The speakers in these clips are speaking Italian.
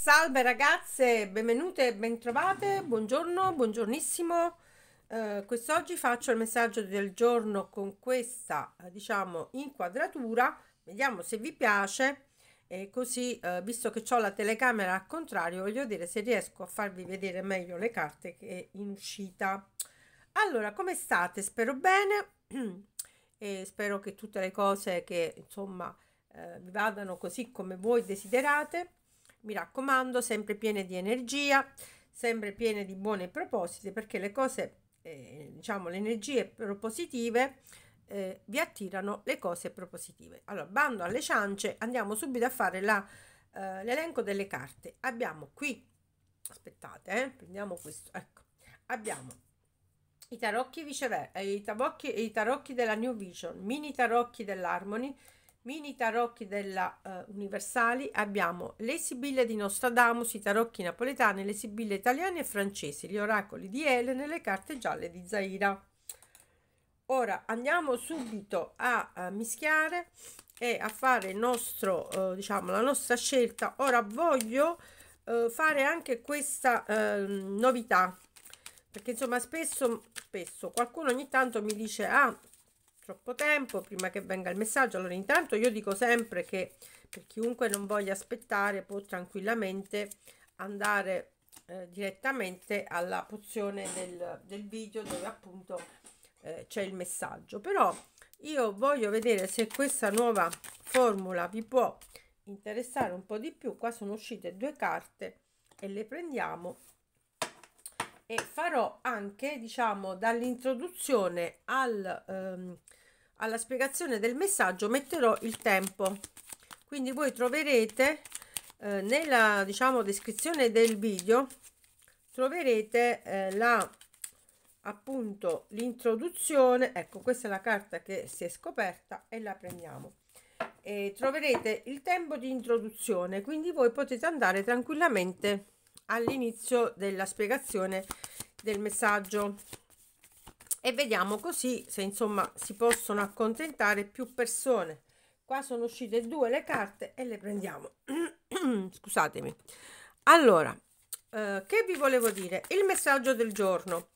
Salve ragazze, benvenute bentrovate, buongiorno, buongiornissimo. Eh, quest'oggi faccio il messaggio del giorno con questa, eh, diciamo, inquadratura. Vediamo se vi piace. E così, eh, visto che ho la telecamera al contrario, voglio vedere se riesco a farvi vedere meglio le carte che in uscita. Allora, come state? Spero bene e spero che tutte le cose che, insomma, eh, vi vadano così come voi desiderate mi raccomando, sempre piene di energia, sempre piene di buoni propositi, perché le cose, eh, diciamo, le energie propositive eh, vi attirano le cose propositive. Allora, bando alle ciance, andiamo subito a fare la, eh, l'elenco delle carte. Abbiamo qui, aspettate, eh, prendiamo questo, ecco, abbiamo i tarocchi viceversa, eh, i, i tarocchi della New Vision, mini tarocchi dell'Harmony, mini tarocchi della eh, Universali, abbiamo le sibille di Nostradamus, i tarocchi napoletani, le sibille italiane e francesi, gli oracoli di Elena e le carte gialle di Zaira. Ora andiamo subito a, a eh, mischiare e a fare nostro, eh, diciamo, la nostra scelta. Ora voglio eh, fare anche questa ehm, novità, perché insomma spesso, spesso qualcuno ogni tanto mi dice ah troppo tempo prima che venga il messaggio. Allora, intanto io dico sempre che per chiunque non voglia aspettare può tranquillamente andare eh, direttamente alla pozione del, del video dove appunto eh, c'è il messaggio. Però io voglio vedere se questa nuova formula vi può interessare un po' di più. Qua sono uscite due carte e le prendiamo e farò anche diciamo dall'introduzione al ehm, alla spiegazione del messaggio metterò il tempo quindi voi troverete eh, nella diciamo descrizione del video troverete eh, la appunto l'introduzione ecco questa è la carta che si è scoperta e la prendiamo e troverete il tempo di introduzione quindi voi potete andare tranquillamente all'inizio della spiegazione del messaggio e vediamo così se insomma si possono accontentare più persone qua sono uscite due le carte e le prendiamo scusatemi allora eh, che vi volevo dire il messaggio del giorno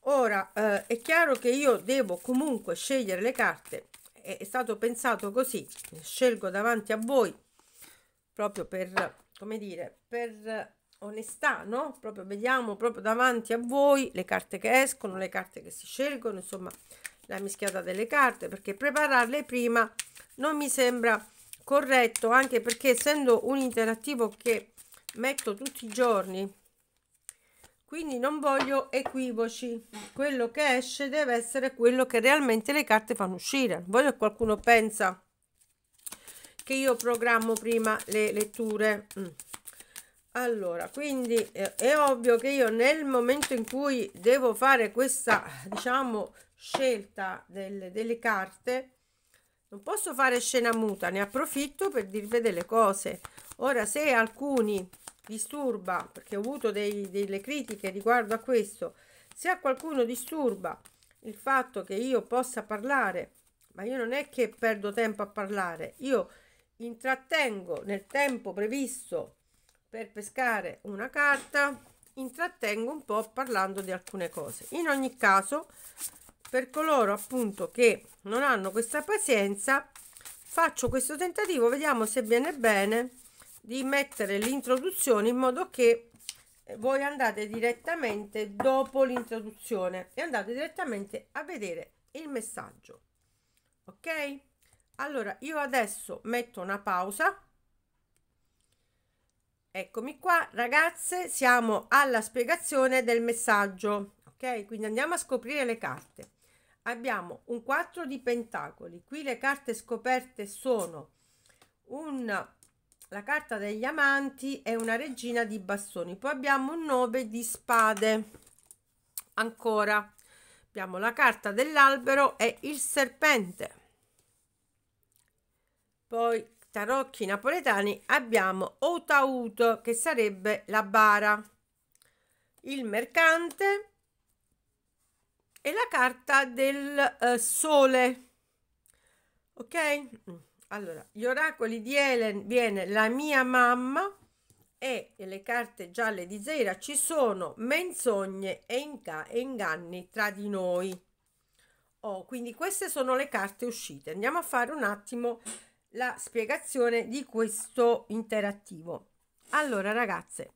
ora eh, è chiaro che io devo comunque scegliere le carte è, è stato pensato così scelgo davanti a voi proprio per come dire per onestà, no? Proprio vediamo proprio davanti a voi le carte che escono, le carte che si scelgono, insomma la mischiata delle carte, perché prepararle prima non mi sembra corretto, anche perché essendo un interattivo che metto tutti i giorni, quindi non voglio equivoci, quello che esce deve essere quello che realmente le carte fanno uscire, voglio che qualcuno pensa che io programmo prima le letture. Mm allora quindi eh, è ovvio che io nel momento in cui devo fare questa diciamo scelta delle, delle carte non posso fare scena muta ne approfitto per dirvi delle cose ora se alcuni disturba perché ho avuto dei, delle critiche riguardo a questo se a qualcuno disturba il fatto che io possa parlare ma io non è che perdo tempo a parlare io intrattengo nel tempo previsto per pescare una carta intrattengo un po' parlando di alcune cose in ogni caso per coloro appunto che non hanno questa pazienza faccio questo tentativo vediamo se viene bene di mettere l'introduzione in modo che eh, voi andate direttamente dopo l'introduzione e andate direttamente a vedere il messaggio ok allora io adesso metto una pausa Eccomi qua ragazze, siamo alla spiegazione del messaggio, ok? Quindi andiamo a scoprire le carte. Abbiamo un 4 di pentacoli, qui le carte scoperte sono un, la carta degli amanti e una regina di bastoni, poi abbiamo un 9 di spade, ancora abbiamo la carta dell'albero e il serpente, poi tarocchi napoletani abbiamo Otauto che sarebbe la bara, il mercante e la carta del eh, sole. Ok? Mm. Allora, gli oracoli di Helen viene la mia mamma e le carte gialle di Zeira ci sono menzogne e, inga e inganni tra di noi. Oh, quindi queste sono le carte uscite. Andiamo a fare un attimo la spiegazione di questo interattivo. Allora ragazze,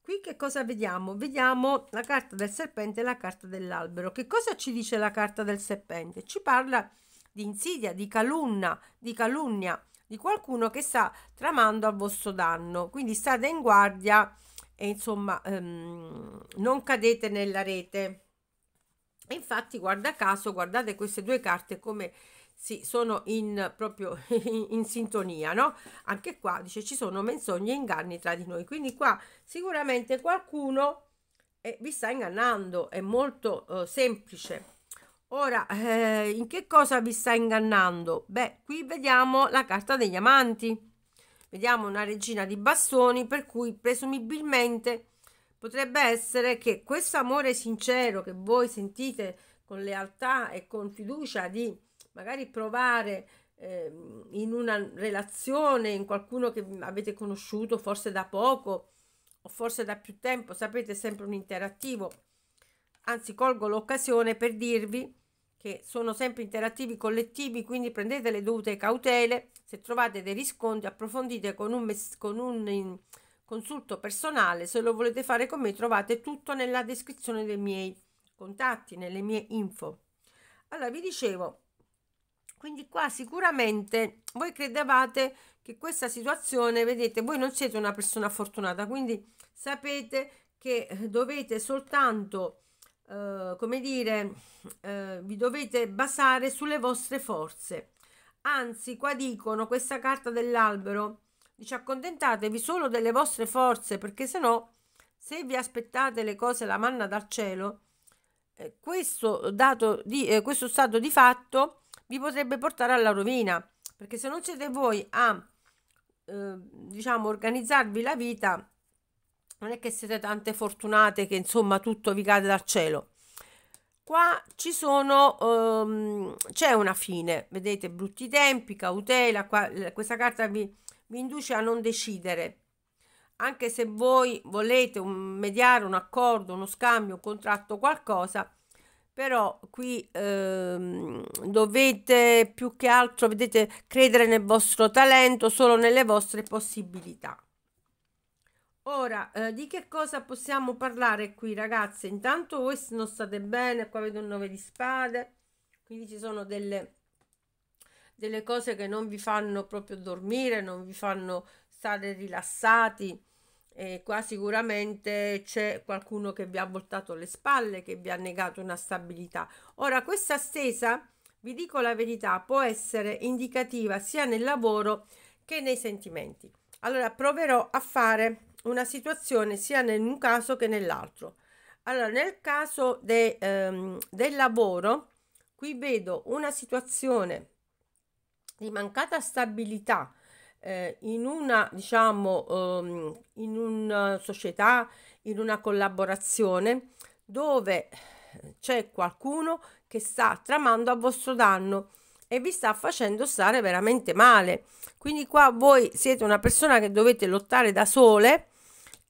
qui che cosa vediamo? Vediamo la carta del serpente e la carta dell'albero. Che cosa ci dice la carta del serpente? Ci parla di insidia, di calunna, di calunnia, di qualcuno che sta tramando a vostro danno. Quindi state in guardia e insomma ehm, non cadete nella rete. infatti, guarda caso, guardate queste due carte come sì, sono in, proprio in sintonia, no? Anche qua dice ci sono menzogne e inganni tra di noi, quindi qua sicuramente qualcuno eh, vi sta ingannando, è molto eh, semplice. Ora, eh, in che cosa vi sta ingannando? Beh, qui vediamo la carta degli amanti. Vediamo una regina di bastoni per cui presumibilmente potrebbe essere che questo amore sincero che voi sentite con lealtà e con fiducia di magari provare eh, in una relazione, in qualcuno che avete conosciuto forse da poco o forse da più tempo, sapete, sempre un interattivo. Anzi, colgo l'occasione per dirvi che sono sempre interattivi collettivi, quindi prendete le dovute cautele, se trovate dei riscontri approfondite con un, con un consulto personale, se lo volete fare con me trovate tutto nella descrizione dei miei contatti, nelle mie info. Allora vi dicevo, quindi qua sicuramente voi credevate che questa situazione, vedete, voi non siete una persona fortunata, quindi sapete che eh, dovete soltanto, eh, come dire, eh, vi dovete basare sulle vostre forze. Anzi, qua dicono, questa carta dell'albero, dice accontentatevi solo delle vostre forze, perché se no, se vi aspettate le cose, la manna dal cielo, eh, questo, dato di, eh, questo stato di fatto vi potrebbe portare alla rovina, perché se non siete voi a eh, diciamo organizzarvi la vita, non è che siete tante fortunate che insomma tutto vi cade dal cielo. Qua ci sono, um, c'è una fine, vedete, brutti tempi, cautela, qua, eh, questa carta vi, vi induce a non decidere, anche se voi volete un, mediare un accordo, uno scambio, un contratto, qualcosa, però qui ehm, dovete più che altro vedete, credere nel vostro talento, solo nelle vostre possibilità. Ora, eh, di che cosa possiamo parlare qui, ragazze? Intanto voi non state bene, qua vedo un 9 di spade, quindi ci sono delle, delle cose che non vi fanno proprio dormire, non vi fanno stare rilassati e qua sicuramente c'è qualcuno che vi ha voltato le spalle, che vi ha negato una stabilità. Ora, questa stesa, vi dico la verità, può essere indicativa sia nel lavoro che nei sentimenti. Allora, proverò a fare una situazione sia in un caso che nell'altro. Allora, nel caso de, ehm, del lavoro, qui vedo una situazione di mancata stabilità eh, in una, diciamo, um, in una società, in una collaborazione dove c'è qualcuno che sta tramando a vostro danno e vi sta facendo stare veramente male. Quindi qua voi siete una persona che dovete lottare da sole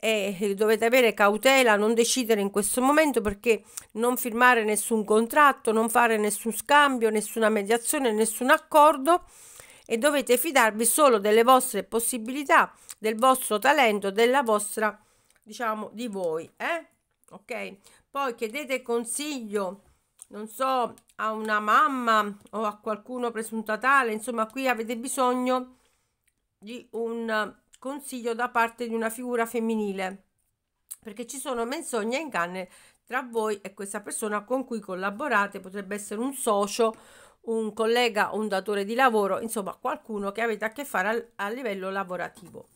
e dovete avere cautela, non decidere in questo momento perché non firmare nessun contratto, non fare nessun scambio, nessuna mediazione, nessun accordo e dovete fidarvi solo delle vostre possibilità, del vostro talento, della vostra, diciamo, di voi. Eh? Ok? Poi chiedete consiglio, non so, a una mamma o a qualcuno presunto tale, insomma, qui avete bisogno di un consiglio da parte di una figura femminile perché ci sono menzogne e inganne tra voi e questa persona con cui collaborate, potrebbe essere un socio un collega un datore di lavoro, insomma qualcuno che avete a che fare al, a livello lavorativo.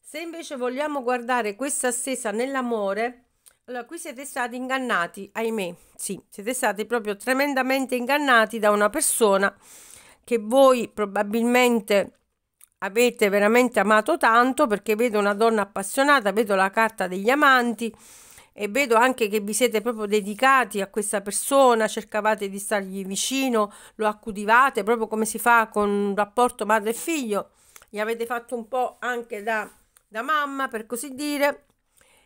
Se invece vogliamo guardare questa stessa nell'amore, allora, qui siete stati ingannati, ahimè, sì, siete stati proprio tremendamente ingannati da una persona che voi probabilmente avete veramente amato tanto perché vedo una donna appassionata, vedo la carta degli amanti, e vedo anche che vi siete proprio dedicati a questa persona, cercavate di stargli vicino, lo accudivate proprio come si fa con un rapporto madre e figlio, gli avete fatto un po' anche da, da mamma per così dire,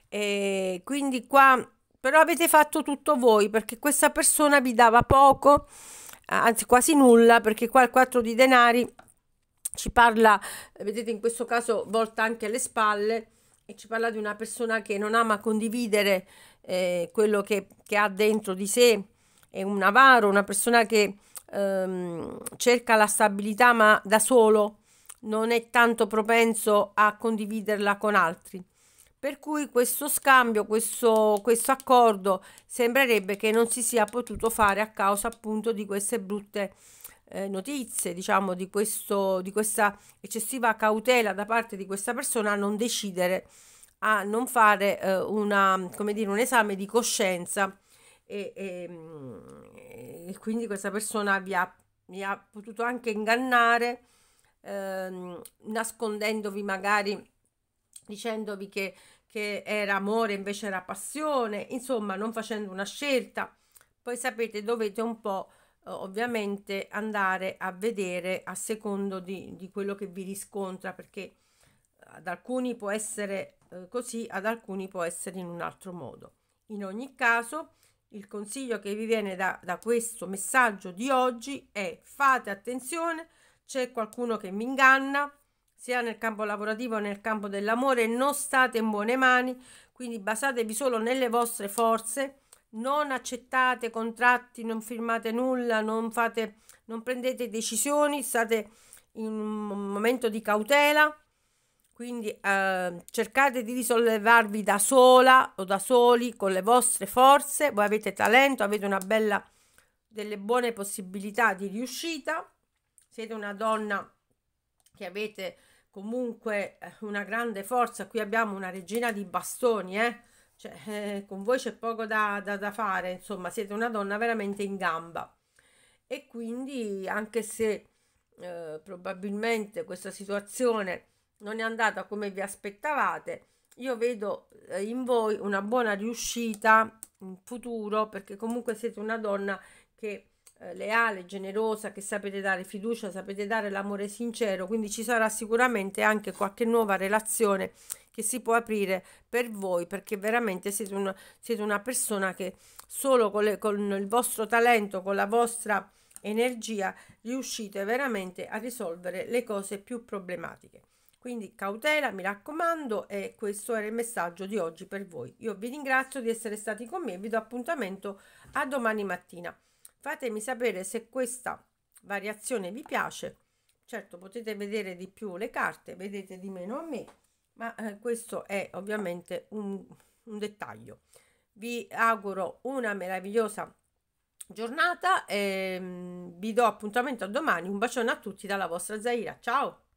e quindi qua però avete fatto tutto voi perché questa persona vi dava poco, anzi quasi nulla, perché qua il 4 di denari ci parla, vedete in questo caso volta anche alle spalle, e ci parla di una persona che non ama condividere eh, quello che, che, ha dentro di sé, è un avaro, una persona che ehm, cerca la stabilità ma da solo non è tanto propenso a condividerla con altri. Per cui questo scambio, questo, questo accordo sembrerebbe che non si sia potuto fare a causa appunto di queste brutte eh, notizie diciamo, di, questo, di questa eccessiva cautela da parte di questa persona a non decidere, a non fare eh, una, come dire, un esame di coscienza e, e, mm, e quindi questa persona vi ha, vi ha potuto anche ingannare ehm, nascondendovi magari dicendovi che, che era amore invece era passione, insomma non facendo una scelta. Poi sapete dovete un po' ovviamente andare a vedere a secondo di, di, quello che vi riscontra perché ad alcuni può essere eh, così ad alcuni può essere in un altro modo in ogni caso il consiglio che vi viene da, da questo messaggio di oggi è fate attenzione c'è qualcuno che mi inganna sia nel campo lavorativo che nel campo dell'amore non state in buone mani quindi basatevi solo nelle vostre forze non accettate contratti, non firmate nulla, non, fate, non prendete decisioni, state in un momento di cautela, quindi eh, cercate di risollevarvi da sola o da soli con le vostre forze, voi avete talento, avete una bella, delle buone possibilità di riuscita, siete una donna che avete comunque eh, una grande forza, qui abbiamo una regina di bastoni, eh? Cioè, eh, con voi c'è poco da, da, da fare, insomma, siete una donna veramente in gamba. E quindi, anche se eh, probabilmente questa situazione non è andata come vi aspettavate, io vedo eh, in voi una buona riuscita in futuro, perché comunque siete una donna che eh, leale, generosa, che sapete dare fiducia, sapete dare l'amore sincero, quindi ci sarà sicuramente anche qualche nuova relazione che si può aprire per voi perché veramente siete una, siete una persona che solo con, le, con il vostro talento, con la vostra energia riuscite veramente a risolvere le cose più problematiche. Quindi cautela, mi raccomando, e questo era il messaggio di oggi per voi. Io vi ringrazio di essere stati con me e vi do appuntamento a domani mattina. Fatemi sapere se questa variazione vi piace. Certo, potete vedere di più le carte, vedete di meno a me ma eh, questo è ovviamente un, un dettaglio. Vi auguro una meravigliosa giornata e mm, vi do appuntamento a domani. Un bacione a tutti dalla vostra Zaira. Ciao!